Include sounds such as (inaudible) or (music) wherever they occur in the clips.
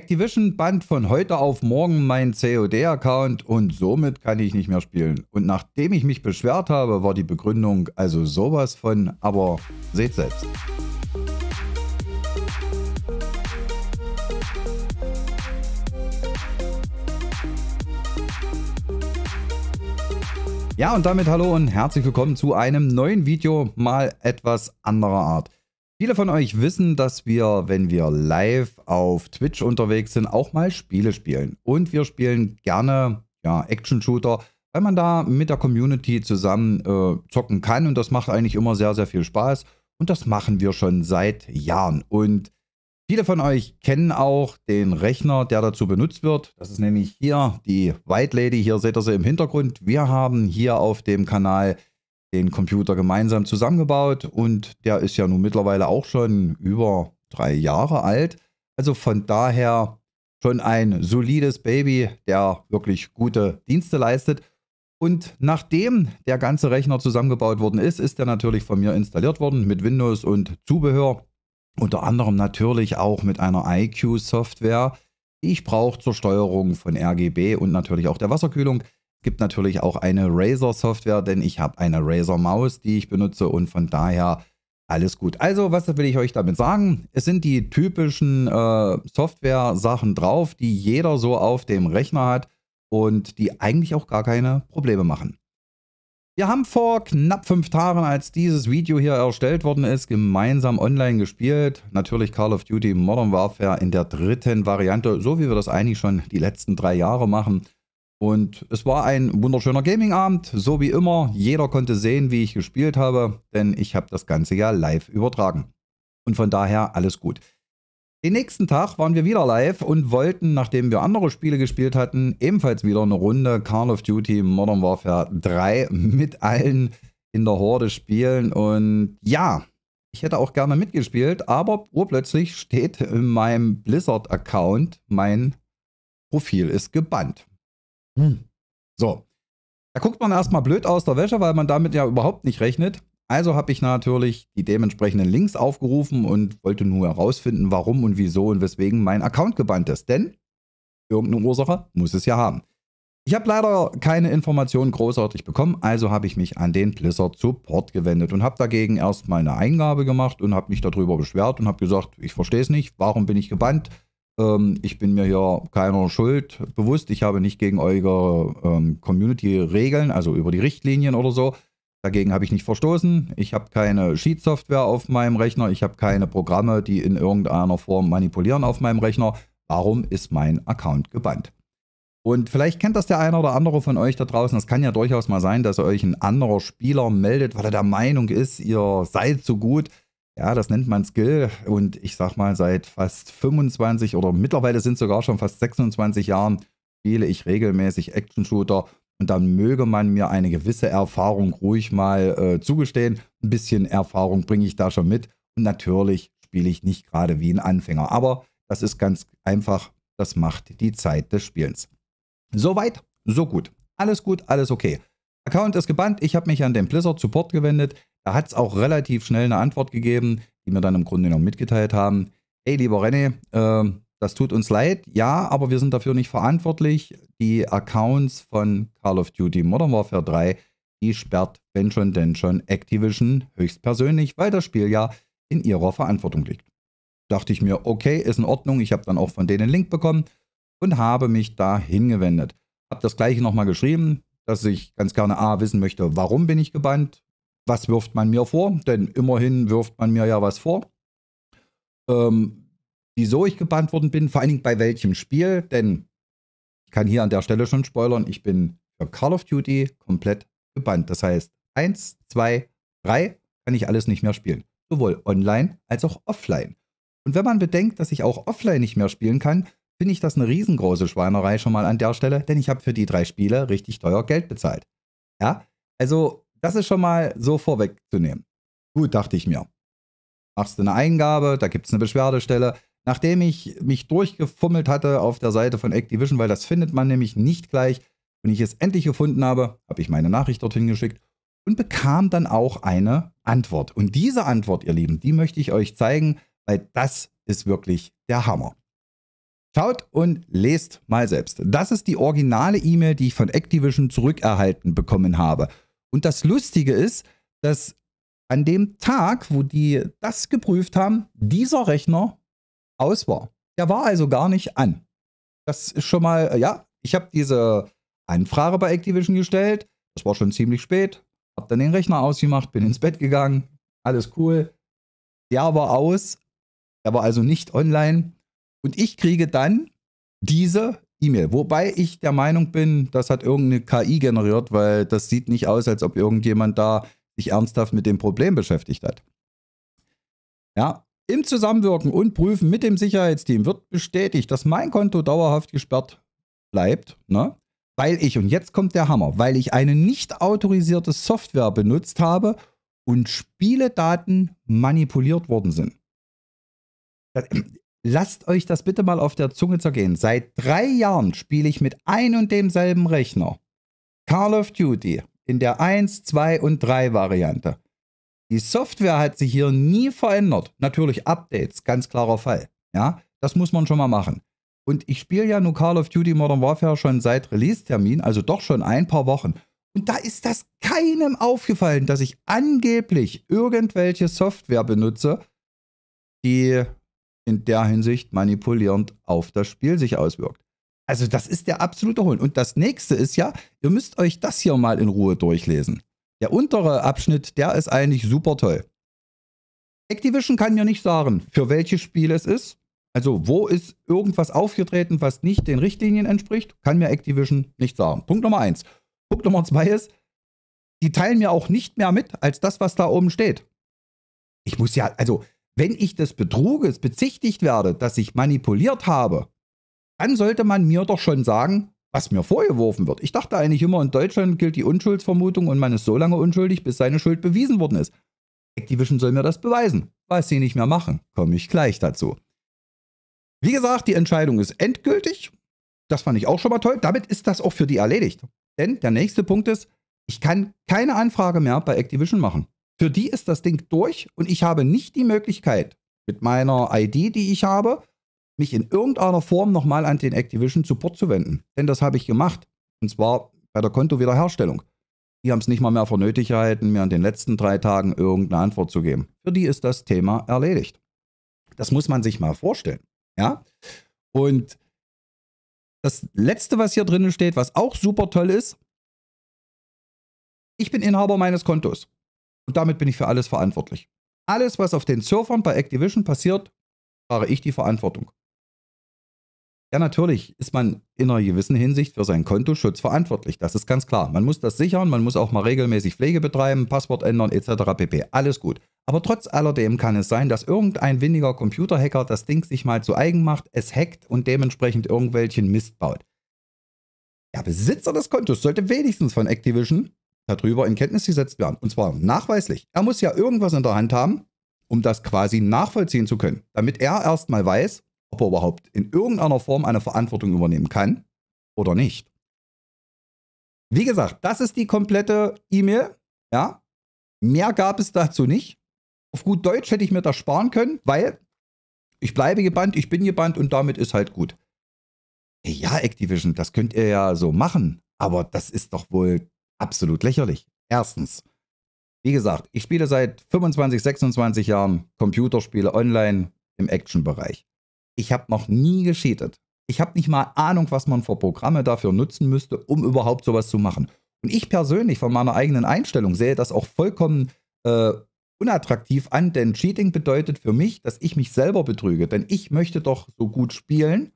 Activision band von heute auf morgen meinen COD-Account und somit kann ich nicht mehr spielen. Und nachdem ich mich beschwert habe, war die Begründung also sowas von, aber seht selbst. Ja und damit hallo und herzlich willkommen zu einem neuen Video, mal etwas anderer Art. Viele von euch wissen, dass wir, wenn wir live auf Twitch unterwegs sind, auch mal Spiele spielen. Und wir spielen gerne ja, Action-Shooter, weil man da mit der Community zusammen äh, zocken kann. Und das macht eigentlich immer sehr, sehr viel Spaß. Und das machen wir schon seit Jahren. Und viele von euch kennen auch den Rechner, der dazu benutzt wird. Das ist nämlich hier die White Lady. Hier seht ihr sie im Hintergrund. Wir haben hier auf dem Kanal den Computer gemeinsam zusammengebaut und der ist ja nun mittlerweile auch schon über drei Jahre alt. Also von daher schon ein solides Baby, der wirklich gute Dienste leistet. Und nachdem der ganze Rechner zusammengebaut worden ist, ist er natürlich von mir installiert worden mit Windows und Zubehör. Unter anderem natürlich auch mit einer IQ-Software, die ich brauche zur Steuerung von RGB und natürlich auch der Wasserkühlung. Gibt natürlich auch eine Razer Software, denn ich habe eine Razer Maus, die ich benutze und von daher alles gut. Also, was will ich euch damit sagen? Es sind die typischen äh, Software-Sachen drauf, die jeder so auf dem Rechner hat und die eigentlich auch gar keine Probleme machen. Wir haben vor knapp fünf Tagen, als dieses Video hier erstellt worden ist, gemeinsam online gespielt. Natürlich Call of Duty Modern Warfare in der dritten Variante, so wie wir das eigentlich schon die letzten drei Jahre machen. Und es war ein wunderschöner Gaming-Abend, so wie immer. Jeder konnte sehen, wie ich gespielt habe, denn ich habe das Ganze ja live übertragen. Und von daher alles gut. Den nächsten Tag waren wir wieder live und wollten, nachdem wir andere Spiele gespielt hatten, ebenfalls wieder eine Runde Call of Duty Modern Warfare 3 mit allen in der Horde spielen. Und ja, ich hätte auch gerne mitgespielt, aber urplötzlich steht in meinem Blizzard-Account, mein Profil ist gebannt. Hm. So. Da guckt man erstmal blöd aus der Wäsche, weil man damit ja überhaupt nicht rechnet. Also habe ich natürlich die dementsprechenden Links aufgerufen und wollte nur herausfinden, warum und wieso und weswegen mein Account gebannt ist. Denn irgendeine Ursache muss es ja haben. Ich habe leider keine Informationen großartig bekommen, also habe ich mich an den Blizzard Support gewendet und habe dagegen erstmal eine Eingabe gemacht und habe mich darüber beschwert und habe gesagt, ich verstehe es nicht, warum bin ich gebannt? Ähm, ich bin mir hier keiner Schuld bewusst. Ich habe nicht gegen eure ähm, Community-Regeln, also über die Richtlinien oder so, Dagegen habe ich nicht verstoßen. Ich habe keine Sheet-Software auf meinem Rechner. Ich habe keine Programme, die in irgendeiner Form manipulieren auf meinem Rechner. Warum ist mein Account gebannt? Und vielleicht kennt das der eine oder andere von euch da draußen. Es kann ja durchaus mal sein, dass euch ein anderer Spieler meldet, weil er der Meinung ist, ihr seid so gut, ja, das nennt man Skill und ich sag mal, seit fast 25 oder mittlerweile sind sogar schon fast 26 Jahren spiele ich regelmäßig Action-Shooter und dann möge man mir eine gewisse Erfahrung ruhig mal äh, zugestehen. Ein bisschen Erfahrung bringe ich da schon mit und natürlich spiele ich nicht gerade wie ein Anfänger, aber das ist ganz einfach, das macht die Zeit des Spielens. Soweit, so gut. Alles gut, alles okay. Account ist gebannt, ich habe mich an den Blizzard Support gewendet. Da hat es auch relativ schnell eine Antwort gegeben, die mir dann im Grunde genommen mitgeteilt haben. Hey, lieber René, äh, das tut uns leid, ja, aber wir sind dafür nicht verantwortlich. Die Accounts von Call of Duty Modern Warfare 3, die sperrt, wenn schon, denn schon Activision höchstpersönlich, weil das Spiel ja in ihrer Verantwortung liegt. Dachte ich mir, okay, ist in Ordnung. Ich habe dann auch von denen einen Link bekommen und habe mich da hingewendet. Habe das gleiche nochmal geschrieben, dass ich ganz gerne A wissen möchte, warum bin ich gebannt, was wirft man mir vor? Denn immerhin wirft man mir ja was vor. Ähm, wieso ich gebannt worden bin, vor allen Dingen bei welchem Spiel, denn ich kann hier an der Stelle schon spoilern, ich bin für Call of Duty komplett gebannt. Das heißt, eins, zwei, drei kann ich alles nicht mehr spielen. Sowohl online als auch offline. Und wenn man bedenkt, dass ich auch offline nicht mehr spielen kann, finde ich das eine riesengroße Schweinerei schon mal an der Stelle, denn ich habe für die drei Spiele richtig teuer Geld bezahlt. Ja, also das ist schon mal so vorwegzunehmen. Gut, dachte ich mir. Machst du eine Eingabe, da gibt es eine Beschwerdestelle. Nachdem ich mich durchgefummelt hatte auf der Seite von Activision, weil das findet man nämlich nicht gleich, und ich es endlich gefunden habe, habe ich meine Nachricht dorthin geschickt und bekam dann auch eine Antwort. Und diese Antwort, ihr Lieben, die möchte ich euch zeigen, weil das ist wirklich der Hammer. Schaut und lest mal selbst. Das ist die originale E-Mail, die ich von Activision zurückerhalten bekommen habe. Und das Lustige ist, dass an dem Tag, wo die das geprüft haben, dieser Rechner aus war. Der war also gar nicht an. Das ist schon mal, äh, ja, ich habe diese Anfrage bei Activision gestellt. Das war schon ziemlich spät. Hab dann den Rechner ausgemacht, bin ins Bett gegangen. Alles cool. Der war aus. Der war also nicht online. Und ich kriege dann diese E-Mail. Wobei ich der Meinung bin, das hat irgendeine KI generiert, weil das sieht nicht aus, als ob irgendjemand da sich ernsthaft mit dem Problem beschäftigt hat. Ja, im Zusammenwirken und Prüfen mit dem Sicherheitsteam wird bestätigt, dass mein Konto dauerhaft gesperrt bleibt, ne? weil ich, und jetzt kommt der Hammer, weil ich eine nicht autorisierte Software benutzt habe und Spieledaten manipuliert worden sind. Lasst euch das bitte mal auf der Zunge zergehen. Seit drei Jahren spiele ich mit ein und demselben Rechner. Call of Duty in der 1, 2 und 3 Variante. Die Software hat sich hier nie verändert. Natürlich Updates, ganz klarer Fall. Ja, das muss man schon mal machen. Und ich spiele ja nur Call of Duty Modern Warfare schon seit Release-Termin, also doch schon ein paar Wochen. Und da ist das keinem aufgefallen, dass ich angeblich irgendwelche Software benutze, die in der Hinsicht manipulierend auf das Spiel sich auswirkt. Also das ist der absolute Hohn. Und das nächste ist ja, ihr müsst euch das hier mal in Ruhe durchlesen. Der untere Abschnitt, der ist eigentlich super toll. Activision kann mir nicht sagen, für welches Spiel es ist. Also wo ist irgendwas aufgetreten, was nicht den Richtlinien entspricht, kann mir Activision nicht sagen. Punkt Nummer eins. Punkt Nummer zwei ist, die teilen mir auch nicht mehr mit als das, was da oben steht. Ich muss ja, also wenn ich des Betruges bezichtigt werde, dass ich manipuliert habe, dann sollte man mir doch schon sagen, was mir vorgeworfen wird. Ich dachte eigentlich immer, in Deutschland gilt die Unschuldsvermutung und man ist so lange unschuldig, bis seine Schuld bewiesen worden ist. Activision soll mir das beweisen. Was sie nicht mehr machen, komme ich gleich dazu. Wie gesagt, die Entscheidung ist endgültig. Das fand ich auch schon mal toll. Damit ist das auch für die erledigt. Denn der nächste Punkt ist, ich kann keine Anfrage mehr bei Activision machen. Für die ist das Ding durch und ich habe nicht die Möglichkeit, mit meiner ID, die ich habe, mich in irgendeiner Form nochmal an den Activision Support zu wenden. Denn das habe ich gemacht. Und zwar bei der Kontowiederherstellung. Die haben es nicht mal mehr für nötig gehalten, mir an den letzten drei Tagen irgendeine Antwort zu geben. Für die ist das Thema erledigt. Das muss man sich mal vorstellen. Ja? Und das letzte, was hier drinnen steht, was auch super toll ist, ich bin Inhaber meines Kontos. Und damit bin ich für alles verantwortlich. Alles, was auf den Surfern bei Activision passiert, fahre ich die Verantwortung. Ja, natürlich ist man in einer gewissen Hinsicht für seinen Kontoschutz verantwortlich. Das ist ganz klar. Man muss das sichern, man muss auch mal regelmäßig Pflege betreiben, Passwort ändern etc. pp. Alles gut. Aber trotz alledem kann es sein, dass irgendein windiger Computerhacker das Ding sich mal zu eigen macht, es hackt und dementsprechend irgendwelchen Mist baut. Der Besitzer des Kontos sollte wenigstens von Activision darüber in Kenntnis gesetzt werden. Und zwar nachweislich. Er muss ja irgendwas in der Hand haben, um das quasi nachvollziehen zu können, damit er erstmal weiß, ob er überhaupt in irgendeiner Form eine Verantwortung übernehmen kann oder nicht. Wie gesagt, das ist die komplette E-Mail. Ja, mehr gab es dazu nicht. Auf gut Deutsch hätte ich mir das sparen können, weil ich bleibe gebannt, ich bin gebannt und damit ist halt gut. ja, Activision, das könnt ihr ja so machen, aber das ist doch wohl absolut lächerlich. Erstens, wie gesagt, ich spiele seit 25, 26 Jahren Computerspiele online im Action-Bereich. Ich habe noch nie gescheatet. Ich habe nicht mal Ahnung, was man für Programme dafür nutzen müsste, um überhaupt sowas zu machen. Und ich persönlich von meiner eigenen Einstellung sehe das auch vollkommen äh, unattraktiv an, denn Cheating bedeutet für mich, dass ich mich selber betrüge. Denn ich möchte doch so gut spielen,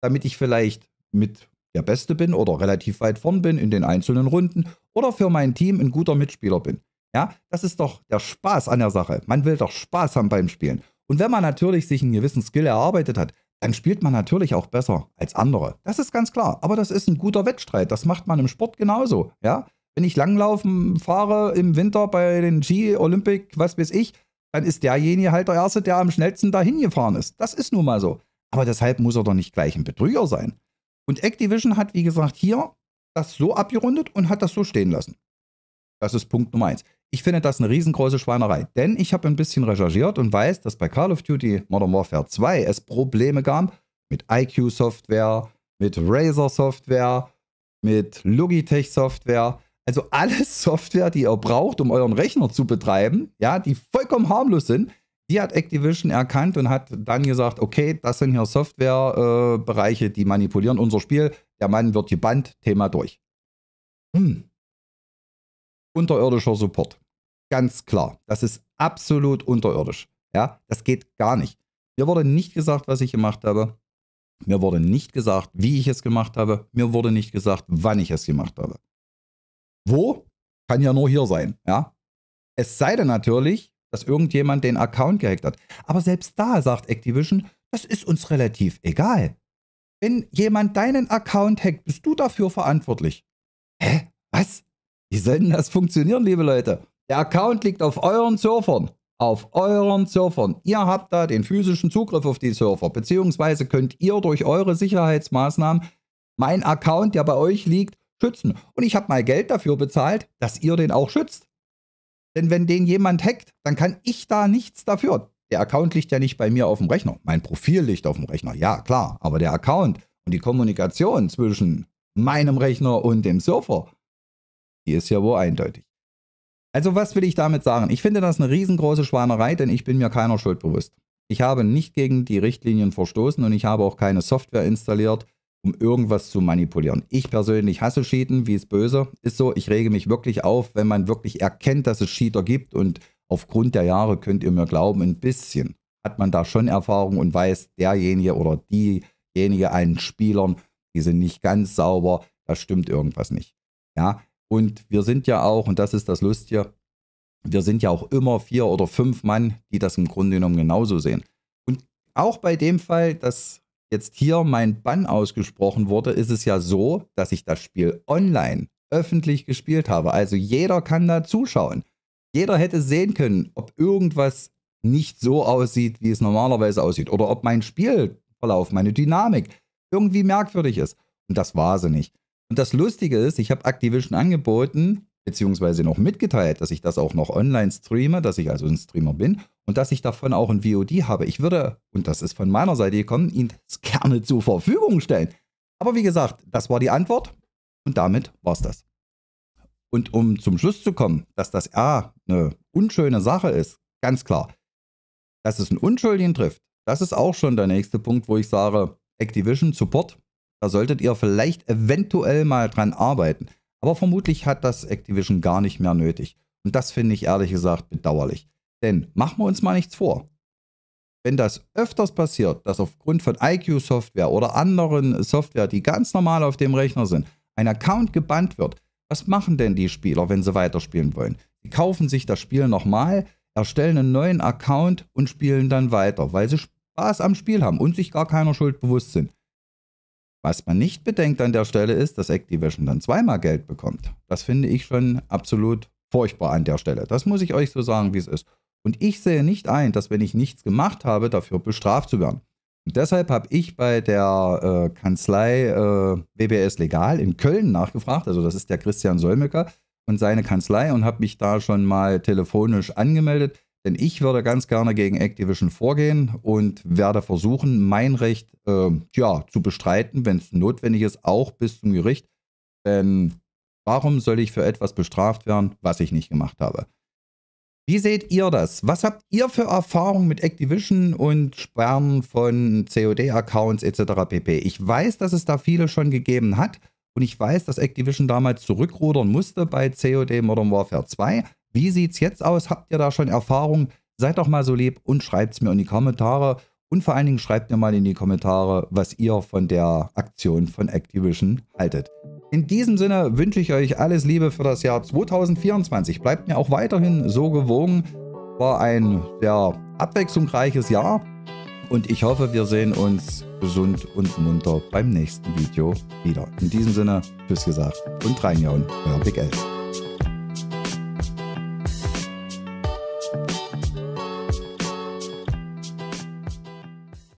damit ich vielleicht mit der Beste bin oder relativ weit vorn bin in den einzelnen Runden oder für mein Team ein guter Mitspieler bin. Ja, das ist doch der Spaß an der Sache. Man will doch Spaß haben beim Spielen. Und wenn man natürlich sich einen gewissen Skill erarbeitet hat, dann spielt man natürlich auch besser als andere. Das ist ganz klar. Aber das ist ein guter Wettstreit. Das macht man im Sport genauso. Ja, wenn ich langlaufen fahre im Winter bei den Ski, Olympic, was weiß ich, dann ist derjenige halt der Erste, der am schnellsten dahin gefahren ist. Das ist nun mal so. Aber deshalb muss er doch nicht gleich ein Betrüger sein. Und Activision hat, wie gesagt, hier das so abgerundet und hat das so stehen lassen. Das ist Punkt Nummer eins. Ich finde das eine riesengroße Schweinerei, denn ich habe ein bisschen recherchiert und weiß, dass bei Call of Duty Modern Warfare 2 es Probleme gab mit IQ-Software, mit Razer-Software, mit Logitech-Software. Also alles (laughs) Software, die ihr braucht, um euren Rechner zu betreiben, ja, die vollkommen harmlos sind, die hat Activision erkannt und hat dann gesagt, okay, das sind hier Softwarebereiche, äh, die manipulieren unser Spiel. Der Mann wird gebannt, Thema durch. Hm. Unterirdischer Support. Ganz klar. Das ist absolut unterirdisch. Ja, das geht gar nicht. Mir wurde nicht gesagt, was ich gemacht habe. Mir wurde nicht gesagt, wie ich es gemacht habe. Mir wurde nicht gesagt, wann ich es gemacht habe. Wo? Kann ja nur hier sein, ja. Es sei denn natürlich, dass irgendjemand den Account gehackt hat. Aber selbst da sagt Activision, das ist uns relativ egal. Wenn jemand deinen Account hackt, bist du dafür verantwortlich. Hä? Was? Wie soll denn das funktionieren, liebe Leute? Der Account liegt auf euren Surfern. Auf euren Surfern. Ihr habt da den physischen Zugriff auf die Surfer. Beziehungsweise könnt ihr durch eure Sicherheitsmaßnahmen meinen Account, der bei euch liegt, schützen. Und ich habe mal Geld dafür bezahlt, dass ihr den auch schützt. Denn wenn den jemand hackt, dann kann ich da nichts dafür. Der Account liegt ja nicht bei mir auf dem Rechner. Mein Profil liegt auf dem Rechner, ja klar. Aber der Account und die Kommunikation zwischen meinem Rechner und dem Surfer, die ist ja wohl eindeutig. Also was will ich damit sagen? Ich finde das eine riesengroße Schwanerei, denn ich bin mir keiner Schuld bewusst. Ich habe nicht gegen die Richtlinien verstoßen und ich habe auch keine Software installiert, um irgendwas zu manipulieren. Ich persönlich hasse Cheaten, wie es böse ist so. Ich rege mich wirklich auf, wenn man wirklich erkennt, dass es Cheater gibt und aufgrund der Jahre könnt ihr mir glauben, ein bisschen hat man da schon Erfahrung und weiß, derjenige oder diejenige allen Spielern, die sind nicht ganz sauber, da stimmt irgendwas nicht. Ja, und wir sind ja auch, und das ist das Lustige, wir sind ja auch immer vier oder fünf Mann, die das im Grunde genommen genauso sehen. Und auch bei dem Fall, das jetzt hier mein Bann ausgesprochen wurde, ist es ja so, dass ich das Spiel online öffentlich gespielt habe. Also jeder kann da zuschauen. Jeder hätte sehen können, ob irgendwas nicht so aussieht, wie es normalerweise aussieht. Oder ob mein Spielverlauf, meine Dynamik irgendwie merkwürdig ist. Und das war sie nicht. Und das Lustige ist, ich habe Activision angeboten, beziehungsweise noch mitgeteilt, dass ich das auch noch online streame, dass ich also ein Streamer bin und dass ich davon auch ein VOD habe. Ich würde, und das ist von meiner Seite gekommen, Ihnen das gerne zur Verfügung stellen. Aber wie gesagt, das war die Antwort und damit war es das. Und um zum Schluss zu kommen, dass das A eine unschöne Sache ist, ganz klar. Dass es einen Unschuldigen trifft, das ist auch schon der nächste Punkt, wo ich sage, Activision Support, da solltet ihr vielleicht eventuell mal dran arbeiten. Aber vermutlich hat das Activision gar nicht mehr nötig. Und das finde ich ehrlich gesagt bedauerlich. Denn machen wir uns mal nichts vor. Wenn das öfters passiert, dass aufgrund von IQ-Software oder anderen Software, die ganz normal auf dem Rechner sind, ein Account gebannt wird, was machen denn die Spieler, wenn sie weiterspielen wollen? Die kaufen sich das Spiel nochmal, erstellen einen neuen Account und spielen dann weiter, weil sie Spaß am Spiel haben und sich gar keiner Schuld bewusst sind. Was man nicht bedenkt an der Stelle ist, dass Activision dann zweimal Geld bekommt. Das finde ich schon absolut furchtbar an der Stelle. Das muss ich euch so sagen, wie es ist. Und ich sehe nicht ein, dass wenn ich nichts gemacht habe, dafür bestraft zu werden. Und deshalb habe ich bei der äh, Kanzlei äh, BBS Legal in Köln nachgefragt, also das ist der Christian Solmecke und seine Kanzlei und habe mich da schon mal telefonisch angemeldet, denn ich würde ganz gerne gegen Activision vorgehen und werde versuchen, mein Recht äh, ja, zu bestreiten, wenn es notwendig ist, auch bis zum Gericht. Denn warum soll ich für etwas bestraft werden, was ich nicht gemacht habe? Wie seht ihr das? Was habt ihr für Erfahrungen mit Activision und Sperren von COD-Accounts etc. pp? Ich weiß, dass es da viele schon gegeben hat und ich weiß, dass Activision damals zurückrudern musste bei COD Modern Warfare 2. Wie sieht's jetzt aus? Habt ihr da schon Erfahrungen? Seid doch mal so lieb und schreibt's mir in die Kommentare und vor allen Dingen schreibt mir mal in die Kommentare, was ihr von der Aktion von Activision haltet. In diesem Sinne wünsche ich euch alles Liebe für das Jahr 2024. Bleibt mir auch weiterhin so gewogen. War ein sehr abwechslungsreiches Jahr und ich hoffe, wir sehen uns gesund und munter beim nächsten Video wieder. In diesem Sinne, tschüss gesagt und reinjauen, euer Big Elf.